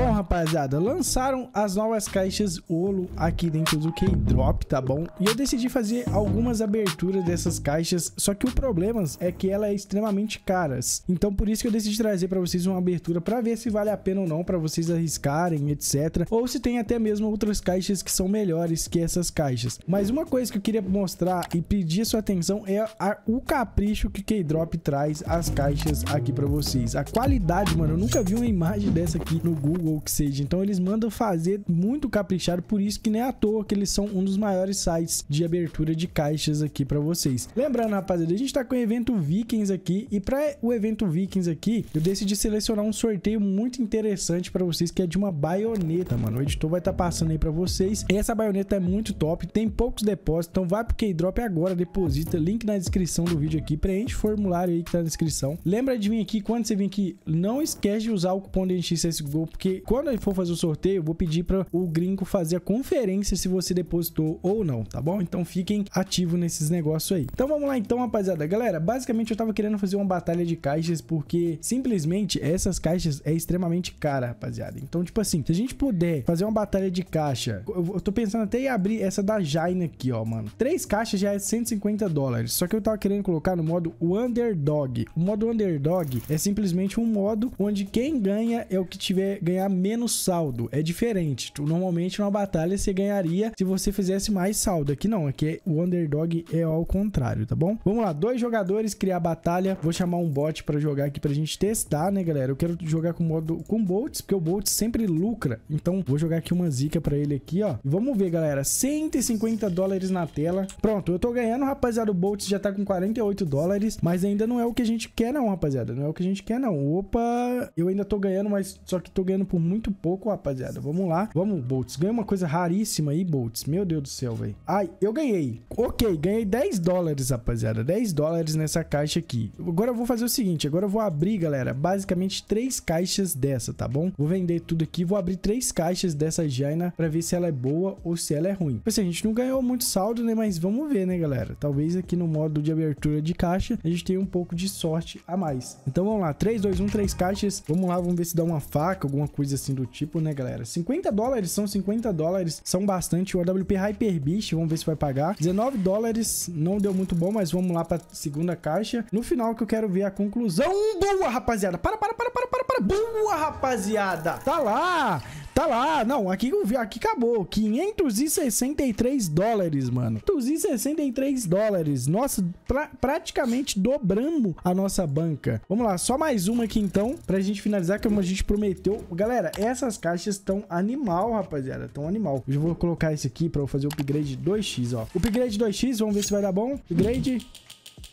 Bom, rapaziada, lançaram as novas caixas Olo aqui dentro do K-Drop, tá bom? E eu decidi fazer algumas aberturas dessas caixas, só que o problema é que ela é extremamente caras. Então por isso que eu decidi trazer para vocês uma abertura para ver se vale a pena ou não para vocês arriscarem, etc. Ou se tem até mesmo outras caixas que são melhores que essas caixas. Mas uma coisa que eu queria mostrar e pedir sua atenção é a, o capricho que K-Drop traz as caixas aqui para vocês. A qualidade, mano, eu nunca vi uma imagem dessa aqui no Google Google que seja. Então eles mandam fazer muito caprichado, por isso que nem à toa que eles são um dos maiores sites de abertura de caixas aqui para vocês. Lembrando, rapaziada, a gente tá com o evento Vikings aqui e para o evento Vikings aqui, eu decidi selecionar um sorteio muito interessante para vocês que é de uma baioneta, mano. O editor vai estar tá passando aí para vocês. Essa baioneta é muito top, tem poucos depósitos, então vai pro Keydrop agora, deposita, link na descrição do vídeo aqui, preenche o formulário aí que tá na descrição. Lembra de vir aqui quando você vir aqui, não esquece de usar o cupom DNXSGO porque quando for fazer o sorteio, eu vou pedir para o gringo fazer a conferência se você depositou ou não, tá bom? Então fiquem ativos nesses negócios aí. Então vamos lá então, rapaziada. Galera, basicamente eu tava querendo fazer uma batalha de caixas porque simplesmente essas caixas é extremamente cara, rapaziada. Então, tipo assim, se a gente puder fazer uma batalha de caixa, eu, estou tô pensando até em abrir essa da Jaina aqui, ó, mano. Três caixas já é 150 dólares, só que eu tava querendo colocar no modo Underdog. O modo Underdog é simplesmente um modo onde quem ganha é o que tiver ganhando ganhar menos saldo. É diferente. normalmente, numa batalha, você ganharia se você fizesse mais saldo. Aqui não, aqui é o underdog é ao contrário, tá bom? Vamos lá, dois jogadores, criar batalha. Vou chamar um bot pra jogar aqui pra gente testar, né, galera? Eu quero jogar com modo com Bolts, porque o Bolts sempre lucra. Então, vou jogar aqui uma zica pra ele aqui, ó. vamos ver, galera. 150 dólares na tela. Pronto, eu tô ganhando, rapaziada. O Bolts já tá com 48 dólares, mas ainda não é o que a gente quer, não, rapaziada. Não é o que a gente quer, não. Opa, eu ainda tô ganhando, mas só que tô ganhando por muito pouco, rapaziada. Vamos lá. Vamos, Bolts. Ganhei uma coisa raríssima aí, Bolts. Meu Deus do céu, velho. Ai, eu ganhei. Ok, ganhei 10 dólares, rapaziada. 10 dólares nessa caixa aqui. Agora eu vou fazer o seguinte. Agora eu vou abrir, galera, basicamente três caixas dessa, tá bom? Vou vender tudo aqui. Vou abrir três caixas dessa Jaina pra ver se ela é boa ou se ela é ruim. Tipo assim, a gente não ganhou muito saldo, né? Mas vamos ver, né, galera? Talvez aqui no modo de abertura de caixa a gente tenha um pouco de sorte a mais. Então vamos lá. 3, 2, 1, três caixas. Vamos lá, vamos ver se dá uma faca, alguma coisa coisa assim do tipo, né, galera? 50 dólares são 50 dólares, são bastante. O AWP Hyper Beast, vamos ver se vai pagar. 19 dólares, não deu muito bom, mas vamos lá pra segunda caixa. No final que eu quero ver a conclusão. Boa, rapaziada! Para, para, para, para, para, para! Boa, rapaziada! Tá lá! Tá lá, não, aqui, aqui acabou. 563 dólares, mano. 563 dólares. Nossa, pra, praticamente dobramos a nossa banca. Vamos lá, só mais uma aqui então, pra gente finalizar, como a gente prometeu. Galera, essas caixas estão animal, rapaziada. Estão animal. Eu vou colocar esse aqui pra eu fazer o upgrade 2x, ó. O upgrade 2x, vamos ver se vai dar bom. Upgrade...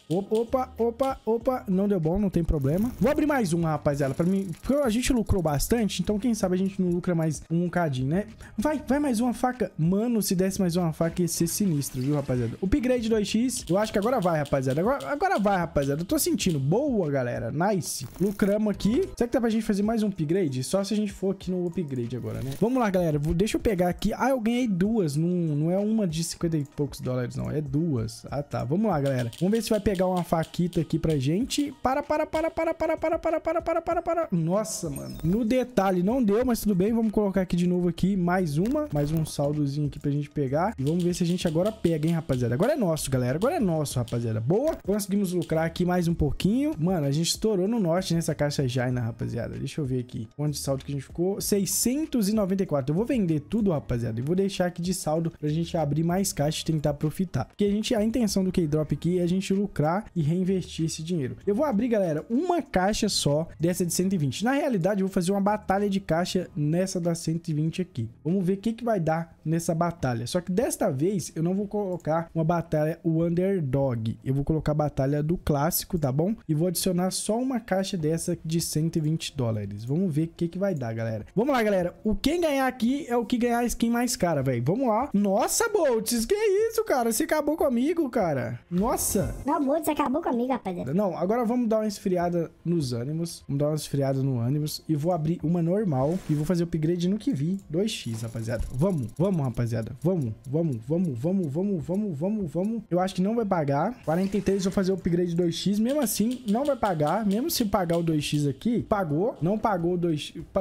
Opa, opa, opa, opa. Não deu bom, não tem problema. Vou abrir mais uma, rapaziada, pra mim. Porque a gente lucrou bastante, então quem sabe a gente não lucra mais um cadinho, né? Vai, vai mais uma faca. Mano, se desse mais uma faca ia ser sinistro, viu, rapaziada? Upgrade 2x. Eu acho que agora vai, rapaziada. Agora, agora vai, rapaziada. Eu tô sentindo. Boa, galera. Nice. Lucramos aqui. Será que dá pra gente fazer mais um upgrade? Só se a gente for aqui no upgrade agora, né? Vamos lá, galera. Vou, deixa eu pegar aqui. Ah, eu ganhei duas. Não, não é uma de 50 e poucos dólares, não. É duas. Ah, tá. Vamos lá, galera. Vamos ver se vai pegar pegar uma faquita aqui pra gente. Para, para, para, para, para, para, para, para, para, para, para. Nossa, mano. No detalhe, não deu, mas tudo bem. Vamos colocar aqui de novo aqui mais uma. Mais um saldozinho aqui pra gente pegar. E vamos ver se a gente agora pega, hein, rapaziada. Agora é nosso, galera. Agora é nosso, rapaziada. Boa. Conseguimos lucrar aqui mais um pouquinho. Mano, a gente estourou no norte nessa caixa Jaina, rapaziada. Deixa eu ver aqui. Quanto de saldo que a gente ficou? 694. Eu vou vender tudo, rapaziada. E vou deixar aqui de saldo pra gente abrir mais caixa e tentar profitar. Porque a gente, a intenção do K-Drop aqui é a gente lucrar e reinvestir esse dinheiro. Eu vou abrir, galera, uma caixa só dessa de 120. Na realidade, eu vou fazer uma batalha de caixa nessa da 120 aqui. Vamos ver o que, que vai dar nessa batalha. Só que desta vez, eu não vou colocar uma batalha o underdog. Eu vou colocar a batalha do clássico, tá bom? E vou adicionar só uma caixa dessa de 120 dólares. Vamos ver o que, que vai dar, galera. Vamos lá, galera. O quem ganhar aqui é o que ganhar a skin mais cara, velho. Vamos lá. Nossa, Boltz, que isso, cara? Você acabou comigo, cara. Nossa. Acabou acabou, acabou comigo, rapaziada. Não, agora vamos dar uma esfriada nos ânimos. Vamos dar uma esfriada no ânimos. E vou abrir uma normal. E vou fazer o upgrade no que vi. 2x, rapaziada. Vamos, vamos, rapaziada. Vamos, vamos, vamos, vamos, vamos, vamos, vamos, vamos. Eu acho que não vai pagar. 43, vou fazer o upgrade 2x. Mesmo assim, não vai pagar. Mesmo se pagar o 2x aqui, pagou. Não pagou o 2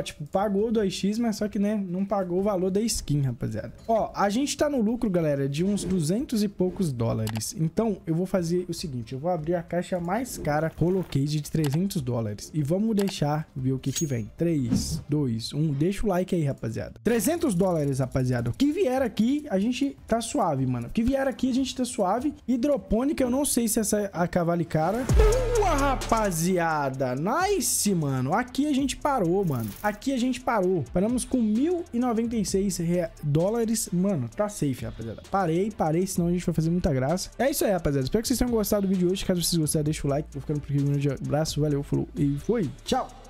Tipo, pagou o 2x, mas só que, né, não pagou o valor da skin, rapaziada. Ó, a gente tá no lucro, galera, de uns 200 e poucos dólares. Então, eu vou fazer o seguinte seguinte, eu vou abrir a caixa mais cara Holocase de 300 dólares e vamos deixar ver o que que vem. 3, 2, 1, deixa o like aí, rapaziada. 300 dólares, rapaziada. O que vier aqui, a gente tá suave, mano. O que vier aqui, a gente tá suave. Hidropônica, eu não sei se essa é a cavale cara rapaziada. Nice, mano. Aqui a gente parou, mano. Aqui a gente parou. Paramos com 1.096 rea... dólares. Mano, tá safe, rapaziada. Parei, parei, senão a gente vai fazer muita graça. É isso aí, rapaziada. Espero que vocês tenham gostado do vídeo hoje. Caso vocês gostem deixa o like. Vou ficando por aqui. Um grande abraço, valeu, falou e foi. Tchau!